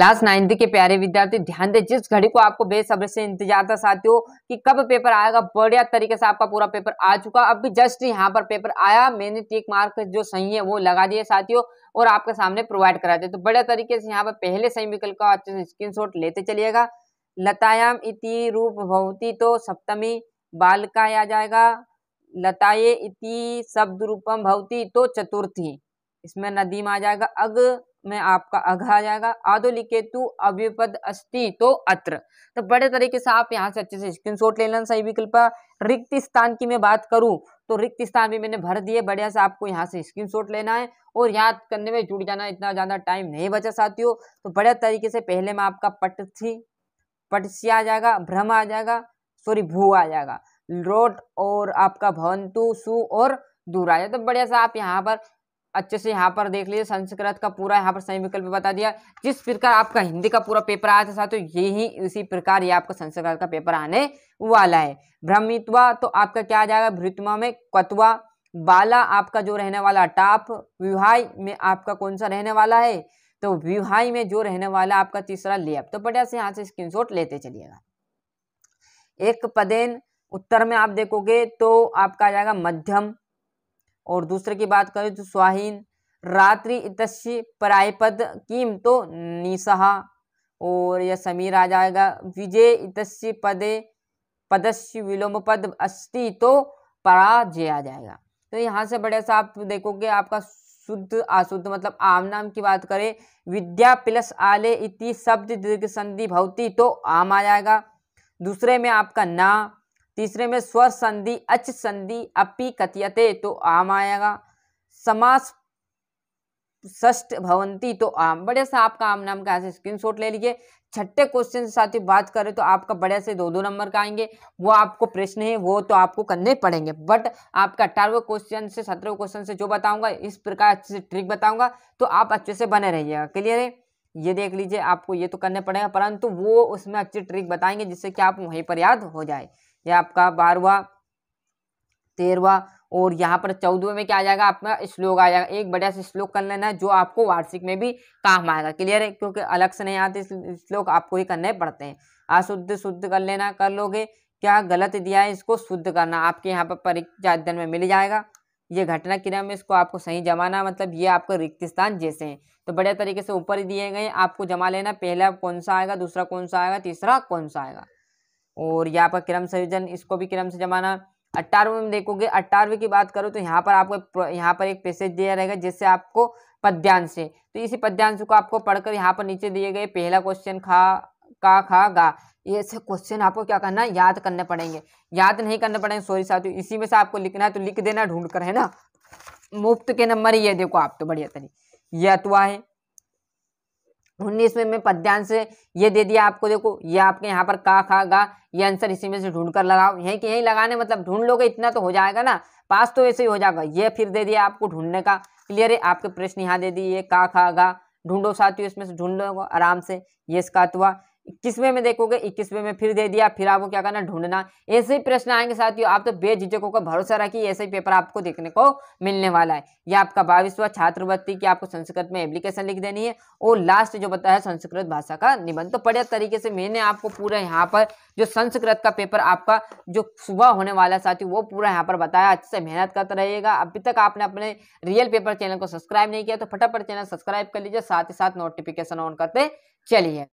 class ninth के प्यारे विद्यार्थी ध्यान दे जिस घड़ी को आपको बेसब्र से इंतजार था साथियों कि कब पेपर आएगा बढ़िया तरीके से आपका पूरा पेपर आ चुका अब भी जस्ट यहाँ पर पेपर आया मैंने टिक मार्क जो सही है वो लगा दिए साथियों और आपके सामने प्रोवाइड करा दिए तो बढ़िया तरीके से यहाँ पर पहले सही विकल्प का अच्छे से स्क्रीन लेते चलिएगा लतायाम इति रूप भवती तो सप्तमी बालिका आ जाएगा लताये इति शब्द रूपम भवती तो चतुर्थी इसमें नदीम आ जाएगा अग में आपका अघ आ जाएगा आदो लिखे तु अव्यपद अस्ति तो अत्र तो बड़े तरीके से आप यहाँ से अच्छे से स्क्रीनशॉट ले लेना सही विकल्प रिक्त स्थान की मैं बात करूँ तो रिक्त स्थान भी मैंने भर दिए बढ़िया से आपको यहाँ से स्क्रीनशॉट लेना है और याद करने में जुड़ जाना इतना ज़्यादा टाइम नहीं बचा साथियों तो बढ़िया तरीके से पहले में आपका पट थी पट आ जाएगा भ्रम आ जाएगा सॉरी भू आ जाएगा रोट और आपका भवंतु सु और दूर आ जाए तो बढ़िया सा आप यहाँ पर अच्छे से यहाँ पर देख लीजिए संस्कृत का पूरा यहाँ पर सही विकल्प बता दिया जिस प्रकार आपका हिंदी का पूरा पेपर आया था साथियों यही इसी प्रकार ये आपका संस्कृत का पेपर आने वाला है भ्रमित्वा तो आपका क्या आ जाएगा भ्रितमा में कतवा बाला आपका जो रहने वाला टाप विवाही में आपका कौन सा रहने वाला है तो विवाही में जो रहने वाला आपका तीसरा लेप तो बढ़िया से यहाँ से स्क्रीन लेते चलिएगा एक पदेन उत्तर में आप देखोगे तो आपका आ जाएगा मध्यम और दूसरे की बात करें तो स्वाहीन रात्रि इतस्य परायपद किम तो निसहा और यह समीर आ जाएगा विजय इतस्य पदे पदस्य विलोम पद अस्ति तो पराजय आ जाएगा तो यहाँ से बड़े सा आप देखोगे आपका शुद्ध अशुद्ध मतलब आम नाम की बात करें विद्या प्लस आले इति शब्द दीर्घ संधि भवती तो आम आ जाएगा दूसरे में आपका ना तीसरे में स्वर संधि अच संधि अपी कथियते तो आम आएगा समास ष्ट भवंती तो आम बड़े सा आपका आम नाम का ऐसे स्क्रीनशॉट ले लीजिए छठे क्वेश्चन से साथ ही बात करें तो आपका बड़े से दो दो नंबर का आएंगे वो आपको प्रश्न है वो तो आपको करने पड़ेंगे बट आपका अठारहवें क्वेश्चन से सत्रहवें क्वेश्चन से जो बताऊंगा इस प्रकार अच्छे से ट्रिक बताऊंगा तो आप अच्छे से बने रहिएगा क्लियर है ये देख लीजिए आपको ये तो करने पड़ेगा परंतु वो उसमें अच्छी ट्रिक बताएंगे जिससे कि आप वहीं पर याद हो जाए यह आपका बारहवा तेरहवा और यहाँ पर चौदहवें में क्या आ जाएगा आपका श्लोक आ जाएगा एक बढ़िया से श्लोक कर लेना जो आपको वार्षिक में भी काम आएगा क्लियर है क्योंकि अलग से नहीं आते श्लोक आपको ही करने पड़ते हैं अशुद्ध शुद्ध कर लेना कर लोगे क्या गलत दिया है इसको शुद्ध करना आपके यहाँ पर परीक्षा अध्ययन में मिल जाएगा ये घटना क्रिया में इसको आपको सही जमाना मतलब ये आपको रिक्त स्थान जैसे हैं तो बढ़िया तरीके से ऊपर ही दिए गए आपको जमा लेना पहला कौन सा आएगा दूसरा कौन सा आएगा तीसरा कौन सा आएगा और यहाँ पर क्रम संयोजन इसको भी क्रम से जमाना अट्ठारहवें में देखोगे अट्ठारहवें की बात करो तो यहाँ पर आपको यहाँ पर एक पैसेज दिया रहेगा जिससे आपको पद्यांश है तो इसी पद्यांश को आपको पढ़कर यहाँ पर नीचे दिए गए पहला क्वेश्चन खा का खा गा ये ऐसे क्वेश्चन आपको क्या करना है याद करने पड़ेंगे याद नहीं करने पड़ेंगे सॉरी साथियों इसी में से आपको लिखना है तो लिख देना ढूंढ कर है ना मुफ्त के नंबर है देखो आप तो बढ़िया तरीके ये अतवा है उन्नीस में मैं पद्यांश ये दे दिया आपको देखो ये आपके यहाँ पर का खा गा ये आंसर इसी में से ढूंढ कर लगाओ यहीं कि यहीं लगाने मतलब ढूंढ लोगे इतना तो हो जाएगा ना पास तो ऐसे ही हो जाएगा ये फिर दे दिया आपको ढूंढने का क्लियर है आपके प्रश्न यहाँ दे दिए का खा गा ढूंढो साथियों इसमें से ढूंढ लो आराम से ये इसका तो इक्कीसवें में देखोगे इक्कीसवें में फिर दे दिया फिर आपको क्या करना ढूंढना ऐसे ही प्रश्न आएंगे साथियों आप तो बेझिझकों का भरोसा रखिए ऐसे ही पेपर आपको देखने को मिलने वाला है यह आपका बाईसवा छात्रवृत्ति की आपको संस्कृत में एप्लीकेशन लिख देनी है और लास्ट जो बताया संस्कृत भाषा का निबंध तो बढ़िया तरीके से मैंने आपको पूरा यहाँ पर जो संस्कृत का पेपर आपका जो सुबह होने वाला है साथियों वो पूरा यहाँ पर बताया अच्छे से मेहनत करता रहेगा अभी तक आपने अपने रियल पेपर चैनल को सब्सक्राइब नहीं किया तो फटाफट चैनल सब्सक्राइब कर लीजिए साथ ही साथ नोटिफिकेशन ऑन करते चलिए